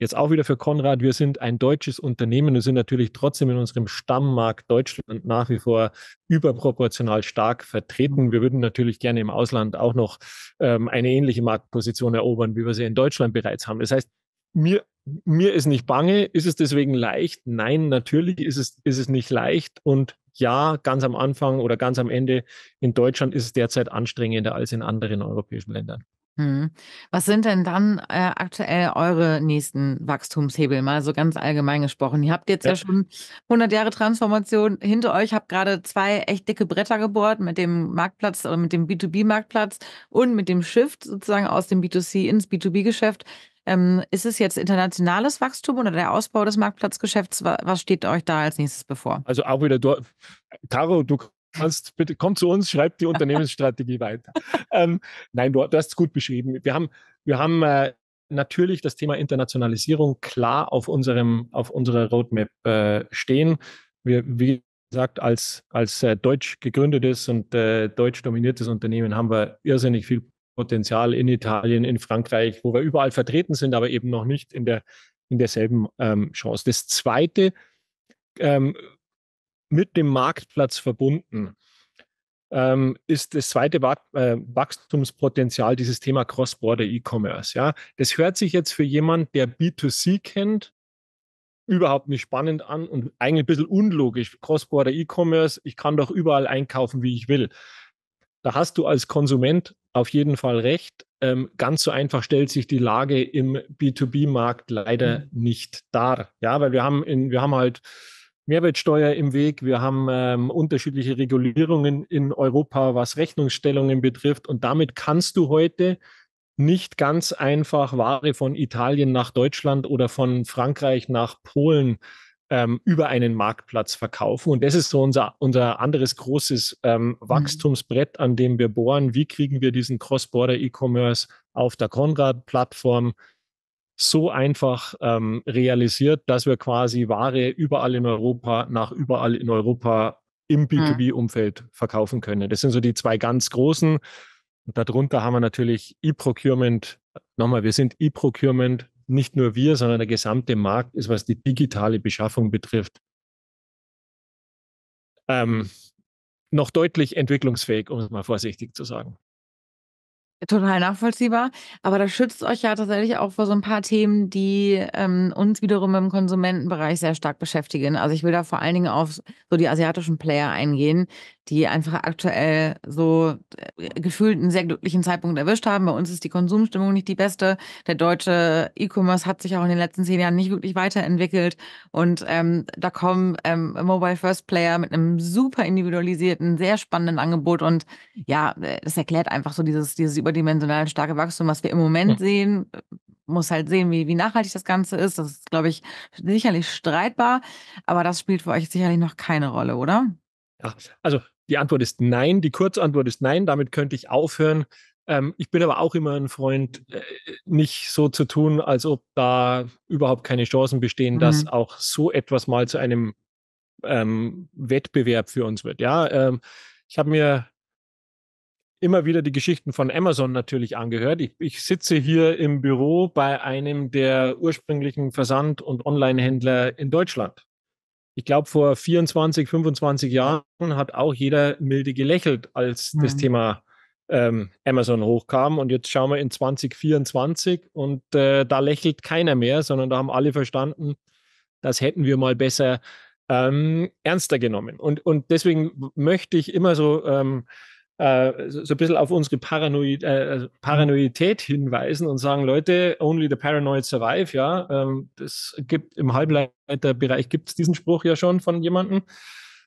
B: jetzt auch wieder für Konrad, wir sind ein deutsches Unternehmen und sind natürlich trotzdem in unserem Stammmarkt Deutschland nach wie vor überproportional stark vertreten. Mhm. Wir würden natürlich gerne im Ausland auch noch ähm, eine ähnliche Marktposition erobern, wie wir sie in Deutschland bereits haben. Das heißt, mir, mir ist nicht bange. Ist es deswegen leicht? Nein, natürlich ist es, ist es nicht leicht. Und ja, ganz am Anfang oder ganz am Ende in Deutschland ist es derzeit anstrengender als in anderen europäischen Ländern.
A: Hm. Was sind denn dann äh, aktuell eure nächsten Wachstumshebel? Mal so ganz allgemein gesprochen. Ihr habt jetzt ja, ja schon 100 Jahre Transformation hinter euch, habt gerade zwei echt dicke Bretter gebohrt mit dem Marktplatz oder äh, mit dem B2B-Marktplatz und mit dem Shift sozusagen aus dem B2C ins B2B-Geschäft. Ähm, ist es jetzt internationales Wachstum oder der
B: Ausbau des Marktplatzgeschäfts? Was steht euch da als nächstes bevor? Also auch wieder, Caro, du Sonst bitte komm zu uns, schreib die Unternehmensstrategie weiter. Ähm, nein, du, du hast es gut beschrieben. Wir haben, wir haben äh, natürlich das Thema Internationalisierung klar auf, unserem, auf unserer Roadmap äh, stehen. Wir, wie gesagt, als, als äh, deutsch gegründetes und äh, deutsch dominiertes Unternehmen haben wir irrsinnig viel Potenzial in Italien, in Frankreich, wo wir überall vertreten sind, aber eben noch nicht in, der, in derselben ähm, Chance. Das Zweite, ähm, mit dem Marktplatz verbunden, ähm, ist das zweite äh, Wachstumspotenzial dieses Thema Cross-Border E-Commerce. Ja? Das hört sich jetzt für jemanden, der B2C kennt, überhaupt nicht spannend an und eigentlich ein bisschen unlogisch. Cross-Border E-Commerce, ich kann doch überall einkaufen, wie ich will. Da hast du als Konsument auf jeden Fall recht. Ähm, ganz so einfach stellt sich die Lage im B2B-Markt leider mhm. nicht dar. Ja, weil wir haben, in, wir haben halt Mehrwertsteuer im Weg, wir haben ähm, unterschiedliche Regulierungen in Europa, was Rechnungsstellungen betrifft. Und damit kannst du heute nicht ganz einfach Ware von Italien nach Deutschland oder von Frankreich nach Polen ähm, über einen Marktplatz verkaufen. Und das ist so unser, unser anderes großes ähm, mhm. Wachstumsbrett, an dem wir bohren. Wie kriegen wir diesen Cross-Border-E-Commerce auf der Konrad-Plattform so einfach ähm, realisiert, dass wir quasi Ware überall in Europa nach überall in Europa im hm. B2B-Umfeld verkaufen können. Das sind so die zwei ganz großen. Und darunter haben wir natürlich E-Procurement. Nochmal, wir sind E-Procurement, nicht nur wir, sondern der gesamte Markt ist, was die digitale Beschaffung betrifft, ähm, noch deutlich entwicklungsfähig, um es mal vorsichtig zu sagen.
A: Total nachvollziehbar. Aber das schützt euch ja tatsächlich auch vor so ein paar Themen, die ähm, uns wiederum im Konsumentenbereich sehr stark beschäftigen. Also ich will da vor allen Dingen auf so die asiatischen Player eingehen, die einfach aktuell so äh, gefühlt einen sehr glücklichen Zeitpunkt erwischt haben. Bei uns ist die Konsumstimmung nicht die beste. Der deutsche E-Commerce hat sich auch in den letzten zehn Jahren nicht wirklich weiterentwickelt. Und ähm, da kommen ähm, Mobile First Player mit einem super individualisierten, sehr spannenden Angebot. Und ja, äh, das erklärt einfach so dieses, dieses überdimensional starke Wachstum, was wir im Moment ja. sehen muss halt sehen, wie, wie nachhaltig das Ganze ist. Das ist, glaube ich, sicherlich streitbar, aber das spielt für euch sicherlich noch keine Rolle, oder?
B: Ja, also die Antwort ist nein. Die Kurzantwort ist nein. Damit könnte ich aufhören. Ähm, ich bin aber auch immer ein Freund, äh, nicht so zu tun, als ob da überhaupt keine Chancen bestehen, mhm. dass auch so etwas mal zu einem ähm, Wettbewerb für uns wird. Ja, ähm, ich habe mir immer wieder die Geschichten von Amazon natürlich angehört. Ich, ich sitze hier im Büro bei einem der ursprünglichen Versand- und Online-Händler in Deutschland ich glaube, vor 24, 25 Jahren hat auch jeder milde gelächelt, als mhm. das Thema ähm, Amazon hochkam. Und jetzt schauen wir in 2024 und äh, da lächelt keiner mehr, sondern da haben alle verstanden, das hätten wir mal besser ähm, ernster genommen. Und, und deswegen möchte ich immer so ähm, äh, so, ein bisschen auf unsere Paranoid, äh, also Paranoidität hinweisen und sagen, Leute, only the paranoid survive, ja. Ähm, das gibt im Halbleiterbereich gibt es diesen Spruch ja schon von jemandem.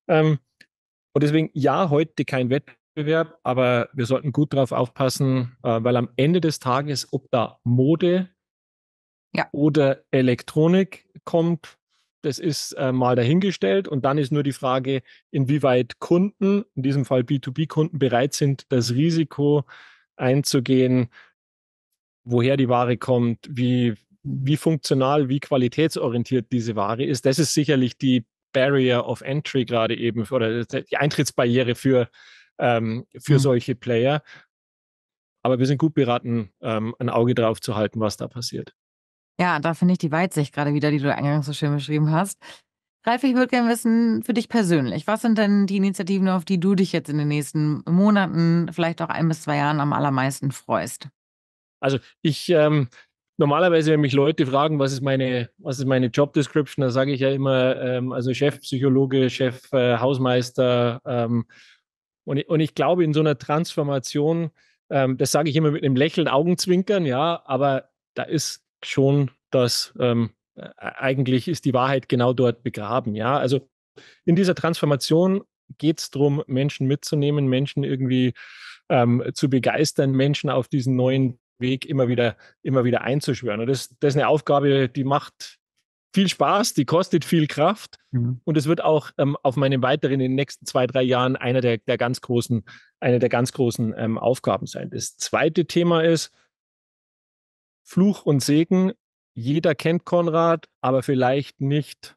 B: Ähm, und deswegen, ja, heute kein Wettbewerb, aber wir sollten gut darauf aufpassen, äh, weil am Ende des Tages, ob da Mode ja. oder Elektronik kommt das ist äh, mal dahingestellt. Und dann ist nur die Frage, inwieweit Kunden, in diesem Fall B2B-Kunden, bereit sind, das Risiko einzugehen, woher die Ware kommt, wie, wie funktional, wie qualitätsorientiert diese Ware ist. Das ist sicherlich die Barrier of Entry gerade eben oder äh, die Eintrittsbarriere für, ähm, für mhm. solche Player. Aber wir sind gut beraten, ähm, ein Auge drauf zu halten, was da passiert.
A: Ja, da finde ich die Weitsicht gerade wieder, die du eingangs so schön beschrieben hast. Ralf, ich würde gerne wissen, für dich persönlich, was sind denn die Initiativen, auf die
B: du dich jetzt in den nächsten Monaten, vielleicht auch ein
A: bis zwei Jahren am allermeisten freust?
B: Also ich, ähm, normalerweise, wenn mich Leute fragen, was ist meine, was ist meine Job Description, da sage ich ja immer, ähm, also Chefpsychologe, Chef, äh, Hausmeister. Ähm, und, und ich glaube, in so einer Transformation, ähm, das sage ich immer mit einem Lächeln, Augenzwinkern, ja, aber da ist schon, dass ähm, äh, eigentlich ist die Wahrheit genau dort begraben. Ja, also in dieser Transformation geht es darum, Menschen mitzunehmen, Menschen irgendwie ähm, zu begeistern, Menschen auf diesen neuen Weg immer wieder, immer wieder einzuschwören. Und das, das ist eine Aufgabe, die macht viel Spaß, die kostet viel Kraft mhm. und es wird auch ähm, auf meinem weiteren in den nächsten zwei, drei Jahren einer der, der ganz großen, eine der ganz großen ähm, Aufgaben sein. Das zweite Thema ist, Fluch und Segen. Jeder kennt Konrad, aber vielleicht nicht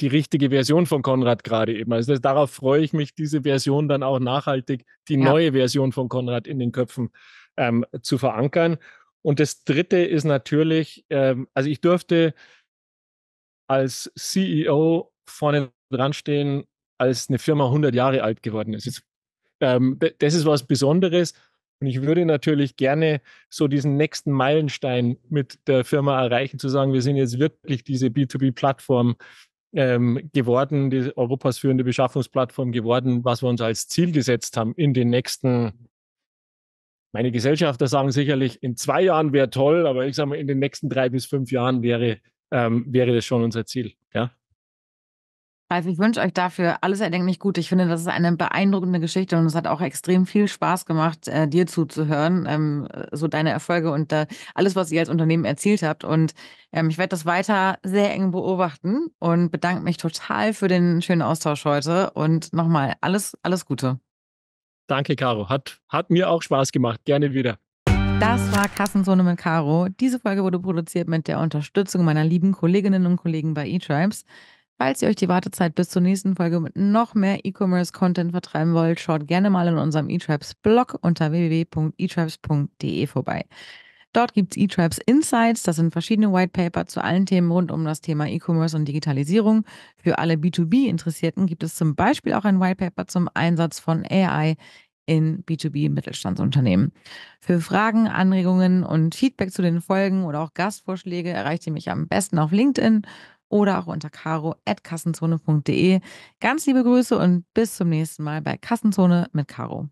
B: die richtige Version von Konrad gerade eben. Also darauf freue ich mich, diese Version dann auch nachhaltig, die ja. neue Version von Konrad in den Köpfen ähm, zu verankern. Und das Dritte ist natürlich, ähm, also ich dürfte als CEO vorne dran stehen, als eine Firma 100 Jahre alt geworden ist. Jetzt, ähm, das ist was Besonderes und ich würde natürlich gerne so diesen nächsten Meilenstein mit der Firma erreichen, zu sagen, wir sind jetzt wirklich diese B2B-Plattform ähm, geworden, die Europas führende Beschaffungsplattform geworden, was wir uns als Ziel gesetzt haben in den nächsten meine Gesellschafter sagen sicherlich, in zwei Jahren wäre toll, aber ich sage mal, in den nächsten drei bis fünf Jahren wäre, ähm, wäre das schon unser Ziel. Ja?
A: Ralf, also, ich wünsche euch dafür alles erdenklich gut. Ich finde, das ist eine beeindruckende Geschichte und es hat auch extrem viel Spaß gemacht, äh, dir zuzuhören, ähm, so deine Erfolge und äh, alles, was ihr als Unternehmen erzielt habt. Und ähm, ich werde das weiter sehr eng beobachten und bedanke mich total für den schönen Austausch heute. Und nochmal
B: alles, alles Gute. Danke, Caro. Hat, hat mir auch Spaß gemacht. Gerne wieder.
A: Das war Kassenzone mit Caro. Diese Folge wurde produziert mit der Unterstützung meiner lieben Kolleginnen und Kollegen bei eTribes. Falls ihr euch die Wartezeit bis zur nächsten Folge mit noch mehr E-Commerce-Content vertreiben wollt, schaut gerne mal in unserem etraps blog unter www.etraps.de vorbei. Dort gibt es eTribes Insights, das sind verschiedene White Paper zu allen Themen rund um das Thema E-Commerce und Digitalisierung. Für alle B2B-Interessierten gibt es zum Beispiel auch ein White Paper zum Einsatz von AI in B2B-Mittelstandsunternehmen. Für Fragen, Anregungen und Feedback zu den Folgen oder auch Gastvorschläge erreicht ihr mich am besten auf LinkedIn oder auch unter caro.kassenzone.de. Ganz liebe Grüße und bis zum nächsten Mal bei Kassenzone mit Caro.